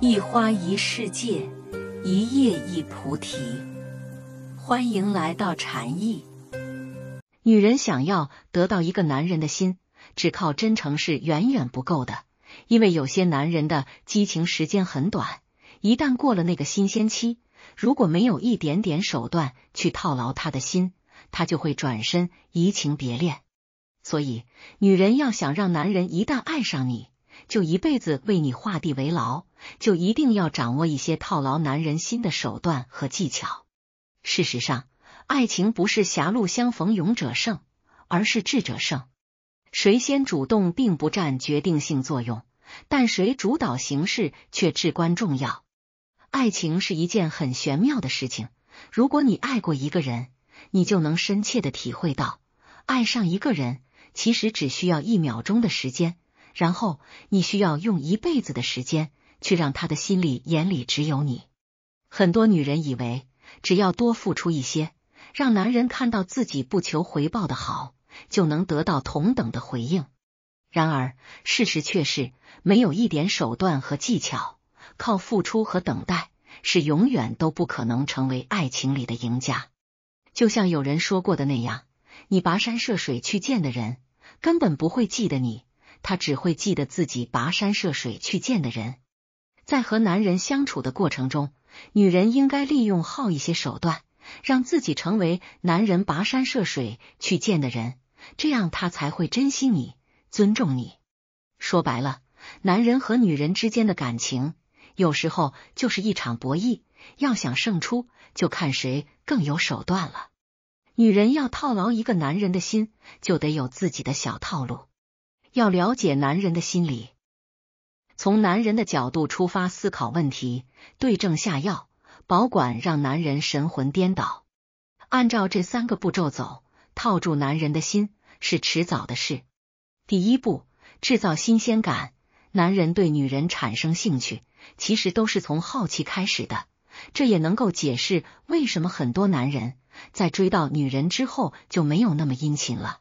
一花一世界，一叶一菩提。欢迎来到禅意。女人想要得到一个男人的心，只靠真诚是远远不够的，因为有些男人的激情时间很短，一旦过了那个新鲜期，如果没有一点点手段去套牢他的心，他就会转身移情别恋。所以，女人要想让男人一旦爱上你。就一辈子为你画地为牢，就一定要掌握一些套牢男人心的手段和技巧。事实上，爱情不是狭路相逢勇者胜，而是智者胜。谁先主动并不占决定性作用，但谁主导形式却至关重要。爱情是一件很玄妙的事情。如果你爱过一个人，你就能深切的体会到，爱上一个人其实只需要一秒钟的时间。然后你需要用一辈子的时间去让他的心里眼里只有你。很多女人以为只要多付出一些，让男人看到自己不求回报的好，就能得到同等的回应。然而事实却是，没有一点手段和技巧，靠付出和等待是永远都不可能成为爱情里的赢家。就像有人说过的那样，你跋山涉水去见的人，根本不会记得你。他只会记得自己跋山涉水去见的人。在和男人相处的过程中，女人应该利用好一些手段，让自己成为男人跋山涉水去见的人，这样他才会珍惜你、尊重你。说白了，男人和女人之间的感情，有时候就是一场博弈。要想胜出，就看谁更有手段了。女人要套牢一个男人的心，就得有自己的小套路。要了解男人的心理，从男人的角度出发思考问题，对症下药，保管让男人神魂颠倒。按照这三个步骤走，套住男人的心是迟早的事。第一步，制造新鲜感。男人对女人产生兴趣，其实都是从好奇开始的。这也能够解释为什么很多男人在追到女人之后就没有那么殷勤了。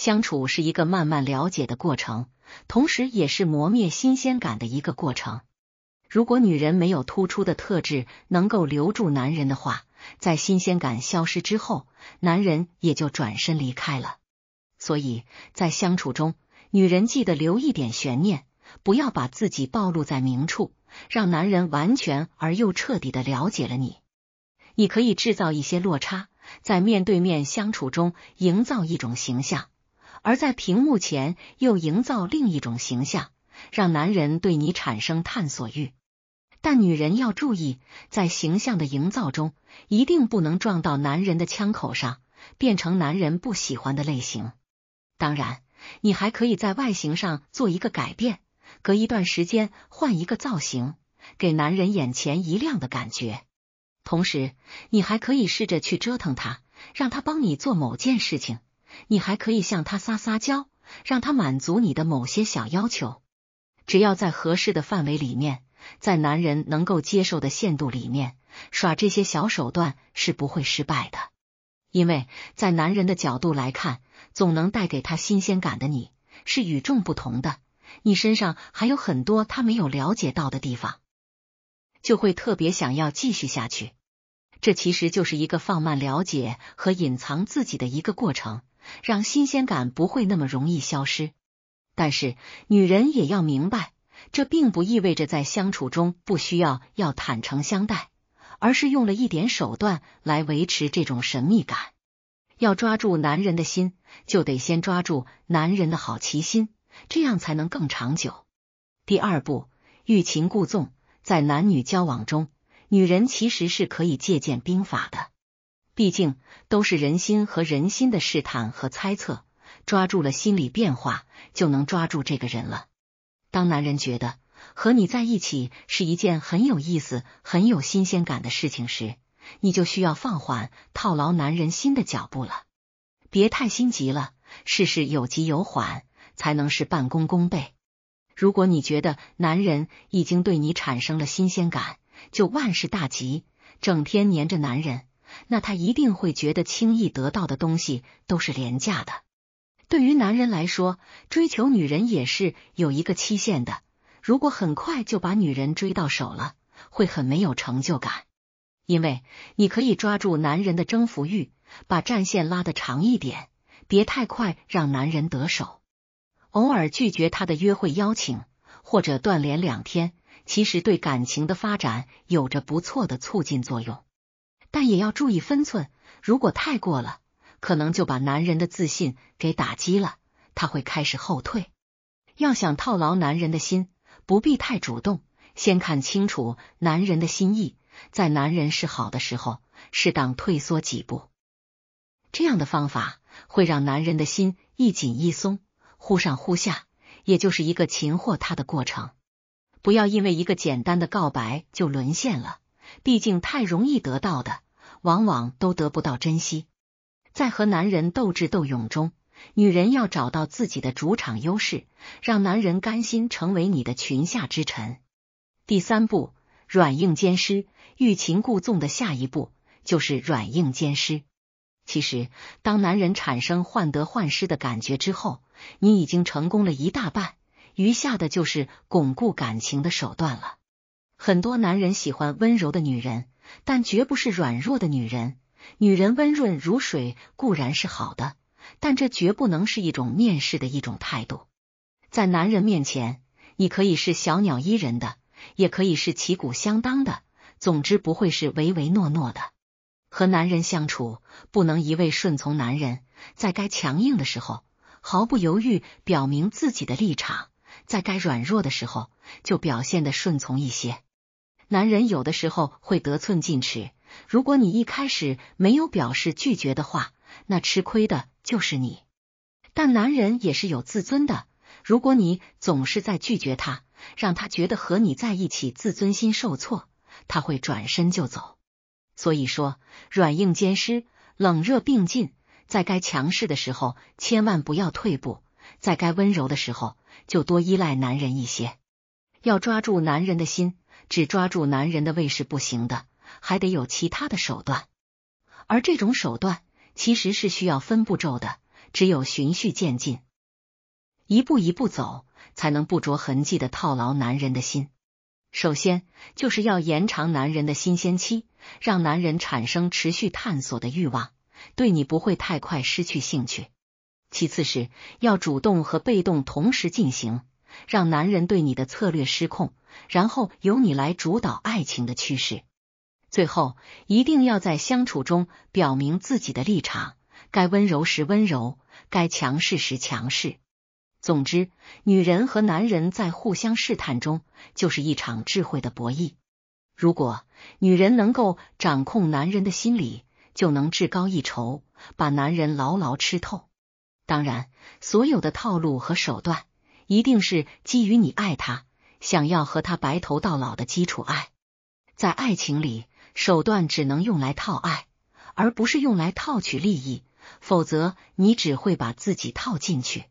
相处是一个慢慢了解的过程，同时也是磨灭新鲜感的一个过程。如果女人没有突出的特质能够留住男人的话，在新鲜感消失之后，男人也就转身离开了。所以在相处中，女人记得留一点悬念，不要把自己暴露在明处，让男人完全而又彻底的了解了你。你可以制造一些落差，在面对面相处中营造一种形象。而在屏幕前又营造另一种形象，让男人对你产生探索欲。但女人要注意，在形象的营造中，一定不能撞到男人的枪口上，变成男人不喜欢的类型。当然，你还可以在外形上做一个改变，隔一段时间换一个造型，给男人眼前一亮的感觉。同时，你还可以试着去折腾他，让他帮你做某件事情。你还可以向他撒撒娇，让他满足你的某些小要求。只要在合适的范围里面，在男人能够接受的限度里面，耍这些小手段是不会失败的。因为在男人的角度来看，总能带给他新鲜感的你是与众不同的，你身上还有很多他没有了解到的地方，就会特别想要继续下去。这其实就是一个放慢了解和隐藏自己的一个过程。让新鲜感不会那么容易消失，但是女人也要明白，这并不意味着在相处中不需要要坦诚相待，而是用了一点手段来维持这种神秘感。要抓住男人的心，就得先抓住男人的好奇心，这样才能更长久。第二步，欲擒故纵，在男女交往中，女人其实是可以借鉴兵法的。毕竟都是人心和人心的试探和猜测，抓住了心理变化，就能抓住这个人了。当男人觉得和你在一起是一件很有意思、很有新鲜感的事情时，你就需要放缓套牢男人心的脚步了，别太心急了，事事有急有缓，才能是半功功倍。如果你觉得男人已经对你产生了新鲜感，就万事大吉，整天黏着男人。那他一定会觉得轻易得到的东西都是廉价的。对于男人来说，追求女人也是有一个期限的。如果很快就把女人追到手了，会很没有成就感。因为你可以抓住男人的征服欲，把战线拉得长一点，别太快让男人得手。偶尔拒绝他的约会邀请，或者断联两天，其实对感情的发展有着不错的促进作用。但也要注意分寸，如果太过了，可能就把男人的自信给打击了，他会开始后退。要想套牢男人的心，不必太主动，先看清楚男人的心意，在男人示好的时候，适当退缩几步，这样的方法会让男人的心一紧一松，忽上忽下，也就是一个擒获他的过程。不要因为一个简单的告白就沦陷了。毕竟太容易得到的，往往都得不到珍惜。在和男人斗智斗勇中，女人要找到自己的主场优势，让男人甘心成为你的裙下之臣。第三步，软硬兼施，欲擒故纵的下一步就是软硬兼施。其实，当男人产生患得患失的感觉之后，你已经成功了一大半，余下的就是巩固感情的手段了。很多男人喜欢温柔的女人，但绝不是软弱的女人。女人温润如水固然是好的，但这绝不能是一种面试的一种态度。在男人面前，你可以是小鸟依人的，也可以是旗鼓相当的，总之不会是唯唯诺诺的。和男人相处，不能一味顺从男人，在该强硬的时候毫不犹豫表明自己的立场，在该软弱的时候就表现的顺从一些。男人有的时候会得寸进尺，如果你一开始没有表示拒绝的话，那吃亏的就是你。但男人也是有自尊的，如果你总是在拒绝他，让他觉得和你在一起自尊心受挫，他会转身就走。所以说，软硬兼施，冷热并进，在该强势的时候千万不要退步，在该温柔的时候就多依赖男人一些，要抓住男人的心。只抓住男人的胃是不行的，还得有其他的手段。而这种手段其实是需要分步骤的，只有循序渐进，一步一步走，才能不着痕迹的套牢男人的心。首先就是要延长男人的新鲜期，让男人产生持续探索的欲望，对你不会太快失去兴趣。其次是要主动和被动同时进行。让男人对你的策略失控，然后由你来主导爱情的趋势。最后一定要在相处中表明自己的立场，该温柔时温柔，该强势时强势。总之，女人和男人在互相试探中就是一场智慧的博弈。如果女人能够掌控男人的心理，就能至高一筹，把男人牢牢吃透。当然，所有的套路和手段。一定是基于你爱他，想要和他白头到老的基础爱。在爱情里，手段只能用来套爱，而不是用来套取利益，否则你只会把自己套进去。